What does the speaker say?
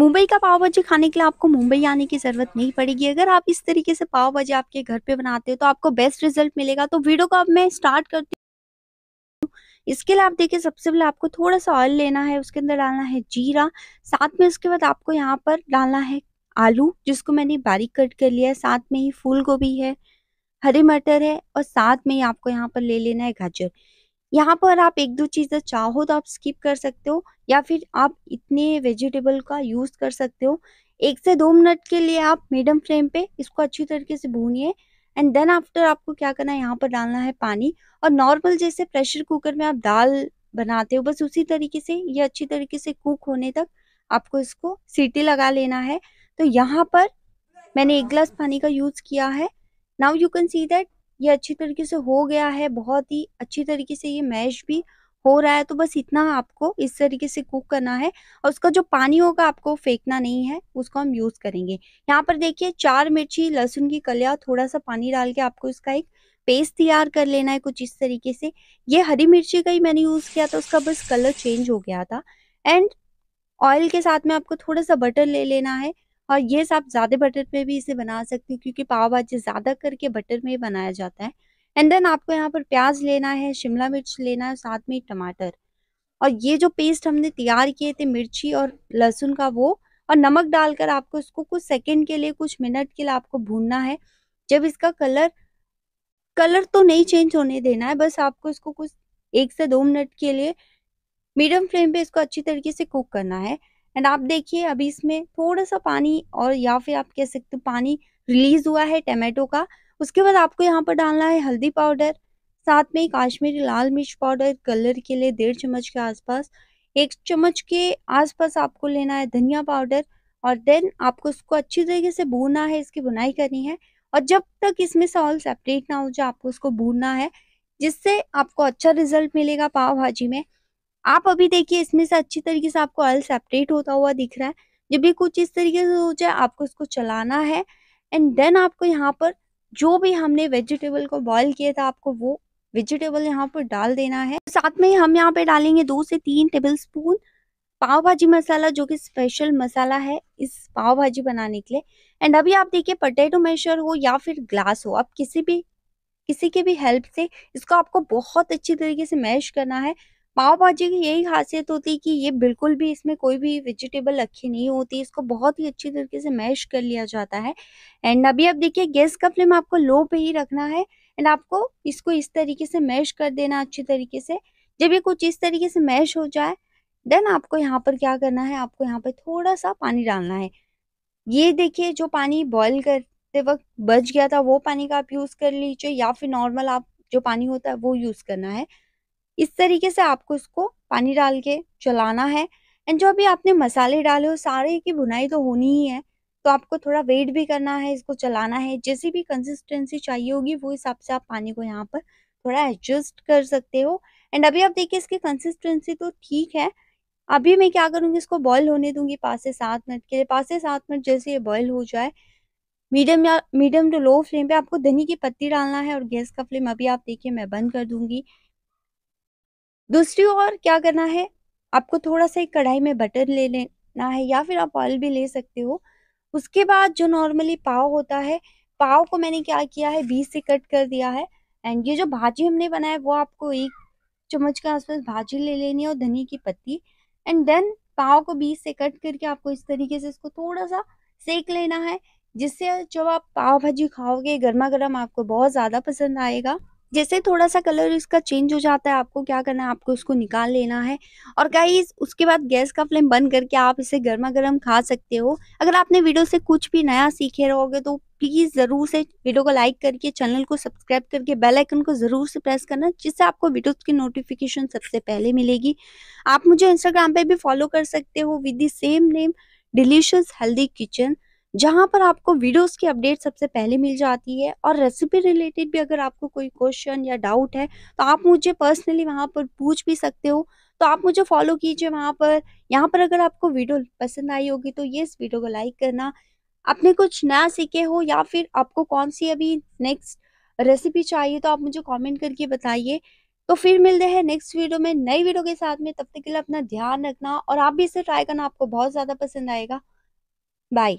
मुंबई का पाव भाजी खाने के लिए आपको मुंबई आने की ज़रूरत नहीं पड़ेगी अगर आप इस तरीके से पाव भाजी आपके घर पे बनाते हो तो आपको बेस्ट रिजल्ट मिलेगा तो वीडियो को अब मैं स्टार्ट करती हूँ इसके लिए आप देखिए सबसे पहले आपको थोड़ा सा ऑयल लेना है उसके अंदर डालना है जीरा साथ में उसके बाद आपको यहाँ पर डालना है आलू जिसको मैंने बारीक कट कर लिया है साथ में ही फूल गोभी है हरे मटर है और साथ में ही आपको यहाँ पर ले लेना है गाजर यहाँ पर आप एक दो चीज़ें चाहो तो आप स्किप कर सकते हो या फिर आप इतने वेजिटेबल का यूज़ कर सकते हो एक से दो मिनट के लिए आप मीडियम फ्लेम पे इसको अच्छी तरीके से भूनिए एंड देन आफ्टर आपको क्या करना है यहाँ पर डालना है पानी और नॉर्मल जैसे प्रेशर कुकर में आप दाल बनाते हो बस उसी तरीके से ये अच्छी तरीके से कुक होने तक आपको इसको सीटी लगा लेना है तो यहाँ पर मैंने एक गिलास पानी का यूज़ किया है now you can see that ये अच्छी तरीके से हो गया है बहुत ही अच्छी तरीके से ये मैश भी हो रहा है तो बस इतना आपको इस तरीके से कुक करना है और उसका जो पानी होगा आपको फेंकना नहीं है उसको हम यूज़ करेंगे यहाँ पर देखिए चार मिर्ची लहसुन की कलिया थोड़ा सा पानी डाल के आपको इसका एक पेस्ट तैयार कर लेना है कुछ इस तरीके से ये हरी मिर्ची का ही मैंने यूज़ किया था उसका बस कलर चेंज हो गया था एंड ऑयल के साथ में आपको थोड़ा सा बटर ले लेना है और ये आप ज़्यादा बटर पे भी इसे बना सकते हूँ क्योंकि पाव भाजी ज़्यादा करके बटर में बनाया जाता है एंड देन आपको यहाँ पर प्याज लेना है शिमला मिर्च लेना है साथ में टमाटर और ये जो पेस्ट हमने तैयार किए थे मिर्ची और लहसुन का वो और नमक डालकर आपको इसको कुछ सेकंड के लिए कुछ मिनट के लिए आपको भूनना है जब इसका कलर कलर तो नहीं चेंज होने देना है बस आपको इसको कुछ एक से दो मिनट के लिए मीडियम फ्लेम पे इसको अच्छी तरीके से कुक करना है एंड आप देखिए अभी इसमें थोड़ा सा पानी और या फिर आप कह सकते हो पानी रिलीज हुआ है टमाटो का उसके बाद आपको यहाँ पर डालना है हल्दी पाउडर साथ में काश्मीरी लाल मिर्च पाउडर कलर के लिए डेढ़ चम्मच के आसपास एक चम्मच के आसपास आपको लेना है धनिया पाउडर और देन आपको उसको अच्छी तरीके से भूनना है इसकी बुनाई करनी है और जब तक इसमें से सेपरेट ना हो जाए आपको उसको भूनना है जिससे आपको अच्छा रिजल्ट मिलेगा पाव भाजी में आप अभी देखिए इसमें से अच्छी तरीके से आपको ऑयल सेपरेट होता हुआ दिख रहा है जब भी कुछ इस तरीके से हो जाए आपको इसको चलाना है एंड देन आपको यहाँ पर जो भी हमने वेजिटेबल को बॉयल किया था आपको वो वेजिटेबल यहाँ पर डाल देना है साथ में हम यहाँ पे डालेंगे दो से तीन टेबल स्पून पाव भाजी मसाला जो कि स्पेशल मसाला है इस पाव भाजी बनाने के लिए एंड अभी आप देखिए पटेटो मैशर हो या फिर ग्लास हो आप किसी भी किसी के भी हेल्प से इसको आपको बहुत अच्छी तरीके से मैश करना है पाव भाजी की यही खासियत होती है कि ये बिल्कुल भी इसमें कोई भी वेजिटेबल रखी नहीं होती इसको बहुत ही अच्छी तरीके से मैश कर लिया जाता है एंड अभी आप देखिए गैस का फ्लेम आपको लो पे ही रखना है एंड आपको इसको इस तरीके से मैश कर देना अच्छी तरीके से जब ये कुछ इस तरीके से मैश हो जाए देन आपको यहाँ पर क्या करना है आपको यहाँ पर थोड़ा सा पानी डालना है ये देखिए जो पानी बॉयल करते वक्त बच गया था वो पानी का आप यूज़ कर लीजिए या फिर नॉर्मल आप जो पानी होता है वो यूज़ करना है इस तरीके से आपको इसको पानी डाल के चलाना है एंड जो अभी आपने मसाले डाले हो सारे की बुनाई तो होनी ही है तो आपको थोड़ा वेट भी करना है इसको चलाना है जैसी भी कंसिस्टेंसी चाहिए होगी वो हिसाब से आप पानी को यहाँ पर थोड़ा एडजस्ट कर सकते हो एंड अभी आप देखिए इसकी कंसिस्टेंसी तो ठीक है अभी मैं क्या करूँगी इसको बॉयल होने दूंगी पाँच से सात मिनट के लिए पाँच से सात मिनट जैसे ये बॉयल हो जाए मीडियम या मीडियम टू लो फ्लेम पे आपको धनी की पत्ती डालना है और गैस का फ्लेम अभी आप देखिए मैं बंद कर दूंगी दूसरी ओर क्या करना है आपको थोड़ा सा एक कढ़ाई में बटर ले लेना है या फिर आप ऑयल भी ले सकते हो उसके बाद जो नॉर्मली पाव होता है पाव को मैंने क्या किया है बीस से कट कर दिया है एंड ये जो भाजी हमने बनाया वो आपको एक चम्मच के आसपास भाजी ले लेनी है और धनी की पत्ती एंड देन पाव को बीस से कट करके आपको इस तरीके से इसको थोड़ा सा सेक लेना है जिससे जब आप पाव भाजी खाओगे गर्मा गर्म आपको बहुत ज़्यादा पसंद आएगा जैसे थोड़ा सा कलर इसका चेंज हो जाता है आपको क्या करना है आपको उसको निकाल लेना है और गाइज उसके बाद गैस का फ्लेम बंद करके आप इसे गर्मा गर्म खा सकते हो अगर आपने वीडियो से कुछ भी नया सीखे रहोगे तो प्लीज़ ज़रूर से वीडियो को लाइक करके चैनल को सब्सक्राइब करके बेल आइकन को ज़रूर से प्रेस करना जिससे आपको वीडियोस की नोटिफिकेशन सबसे पहले मिलेगी आप मुझे इंस्टाग्राम पे भी फॉलो कर सकते हो with the same name delicious healthy kitchen जहाँ पर आपको वीडियोस की अपडेट सबसे पहले मिल जाती है और रेसिपी रिलेटेड भी अगर आपको कोई क्वेश्चन या डाउट है तो आप मुझे पर्सनली वहां पर पूछ भी सकते हो तो आप मुझे फॉलो कीजिए वहाँ पर यहाँ पर अगर आपको वीडियो पसंद आई होगी तो ये इस वीडियो को लाइक करना आपने कुछ नया सीखे हो या फिर आपको कौन सी अभी नेक्स्ट रेसिपी चाहिए तो आप मुझे कॉमेंट करके बताइए तो फिर मिलते हैं नेक्स्ट वीडियो में नई वीडियो के साथ में तब तक के लिए अपना ध्यान रखना और आप भी इसे ट्राई करना आपको बहुत ज़्यादा पसंद आएगा बाय